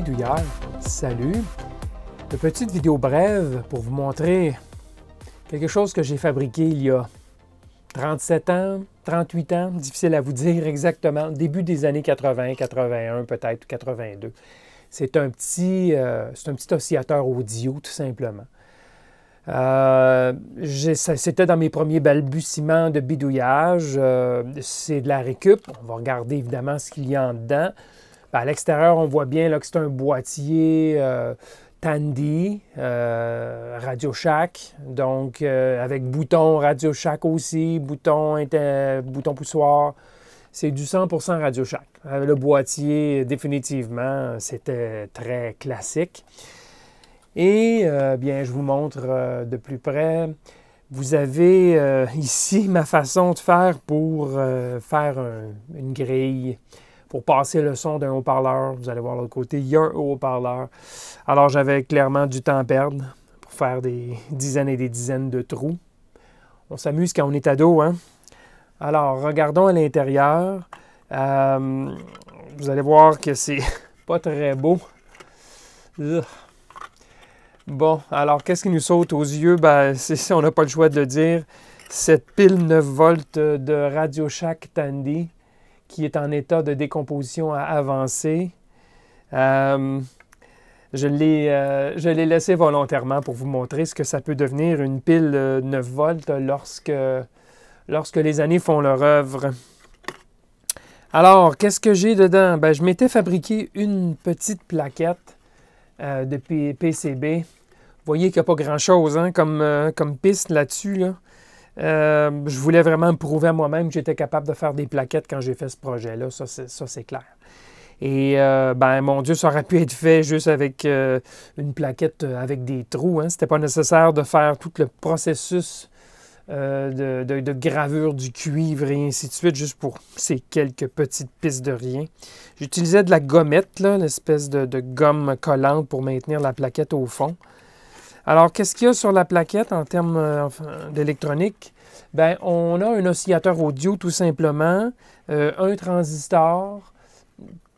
bidouillage. Salut! Une petite vidéo brève pour vous montrer quelque chose que j'ai fabriqué il y a 37 ans, 38 ans, difficile à vous dire exactement, début des années 80, 81 peut-être, 82. C'est un, petit, euh, c'est un petit oscillateur audio, tout simplement. Euh, c'était dans mes premiers balbutiements de bidouillage. Euh, c'est de la récup. On va regarder évidemment ce qu'il y a en dedans. À l'extérieur, on voit bien là, que c'est un boîtier euh, Tandy, euh, Radio Shack, donc euh, avec bouton Radio Shack aussi, bouton, bouton poussoir. C'est du 100% Radio Shack. Le boîtier, définitivement, c'était très classique. Et bien, je vous montre de plus près vous avez ici ma façon de faire pour faire une grille pour passer le son d'un haut-parleur. Vous allez voir l'autre côté, il y a un haut-parleur. Alors j'avais clairement du temps à perdre pour faire des dizaines et des dizaines de trous. On s'amuse quand on est ado, hein? Alors, regardons à l'intérieur. Euh, vous allez voir que c'est pas très beau. Bon, alors qu'est-ce qui nous saute aux yeux? Ben, c'est, on n'a pas le choix de le dire. Cette pile 9 volts de Radio Shack Tandy qui est en état de décomposition avancée. Euh, je l'ai, euh, je l'ai laissé volontairement pour vous montrer ce que ça peut devenir une pile 9 volts lorsque, les années font leur œuvre. Alors, qu'est-ce que j'ai dedans? Ben je m'étais fabriqué une petite plaquette euh, de PCB. Vous voyez qu'il n'y a pas grand-chose hein, comme, euh, comme piste là-dessus. Là. Euh, je voulais vraiment prouver à moi-même que j'étais capable de faire des plaquettes quand j'ai fait ce projet-là. Ça, c'est clair. Et euh, ben mon Dieu, ça aurait pu être fait juste avec euh, une plaquette avec des trous. Hein. C'était pas nécessaire de faire tout le processus de, gravure du cuivre et ainsi de suite, juste pour ces quelques petites pistes de rien. J'utilisais de la gommette, l'espèce de, gomme collante pour maintenir la plaquette au fond. Alors, qu'est-ce qu'il y a sur la plaquette en termes euh, d'électronique? Bien, on a un oscillateur audio tout simplement, euh, un transistor,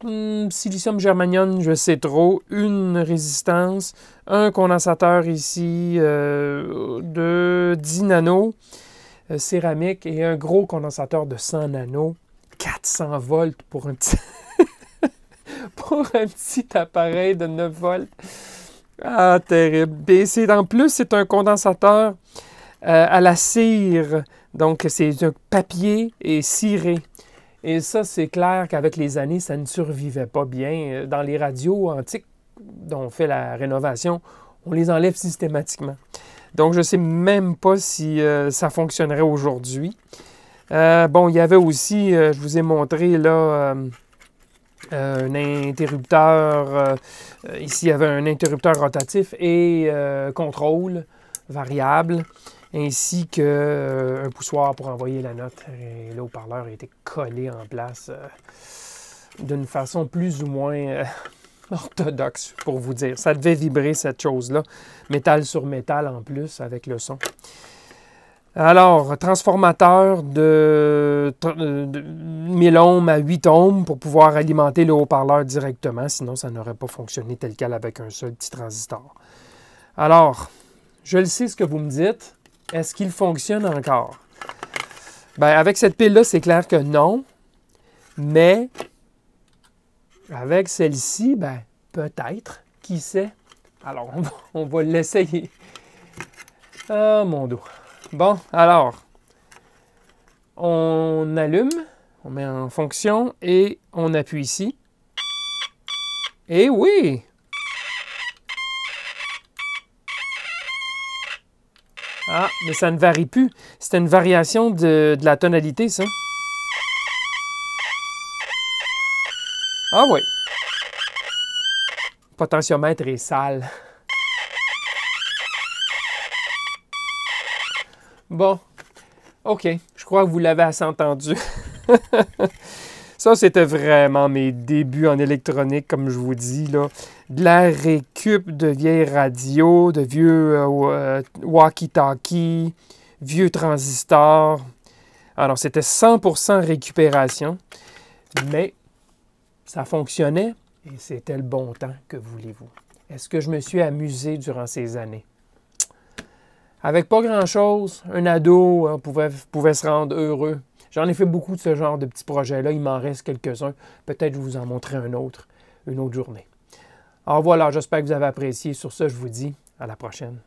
hmm, silicium germanium, je sais trop, une résistance, un condensateur ici euh, de 10 nanos céramique et un gros condensateur de 100 nanos, 400 volts pour un pour un petit appareil de 9 volts. Ah, terrible. Et en plus, c'est un condensateur euh, à la cire. Donc, c'est un papier et ciré. Et ça, c'est clair qu'avec les années, ça ne survivait pas bien. Euh, dans les radios antiques dont on fait la rénovation, on les enlève systématiquement. Donc, je ne sais même pas si euh, ça fonctionnerait aujourd'hui. bon, il y avait aussi, je vous ai montré là euh, un interrupteur, euh, ici il y avait un interrupteur rotatif et euh, contrôle variable, ainsi qu'un poussoir pour envoyer la note. Et le haut-parleur était collé en place d'une façon plus ou moins orthodoxe, pour vous dire. Ça devait vibrer cette chose-là, métal sur métal en plus, avec le son. Alors, transformateur de, 1000 euh, ohms à 8 ohms pour pouvoir alimenter le haut-parleur directement, sinon ça n'aurait pas fonctionné tel quel avec un seul petit transistor. Alors, je le sais ce que vous me dites. Est-ce qu'il fonctionne encore? Bien, avec cette pile-là, c'est clair que non. Mais avec celle-ci, ben, peut-être, qui sait. Alors, on va, l'essayer. Ah, mon dos. Bon, alors, on allume, on met en fonction et on appuie ici. Et oui! Ah, mais ça ne varie plus. C'est une variation de, de, la tonalité, ça. Ah oui. Potentiomètre est sale. Bon, OK, je crois que vous l'avez assez entendu. Ça, c'était vraiment mes débuts en électronique, comme je vous dis. Là. De la récup de vieilles radios, de vieux euh, walkie-talkie, vieux transistors. Alors, c'était 100% récupération, mais ça fonctionnait et c'était le bon temps, que voulez-vous. Est-ce que je me suis amusé durant ces années? Avec pas grand-chose, un ado euh, pouvait, pouvait se rendre heureux. J'en ai fait beaucoup de ce genre de petits projets-là. Il m'en reste quelques-uns. Peut-être je vous en montrerai un autre une autre journée. Alors voilà, j'espère que vous avez apprécié. Sur ce, je vous dis à la prochaine.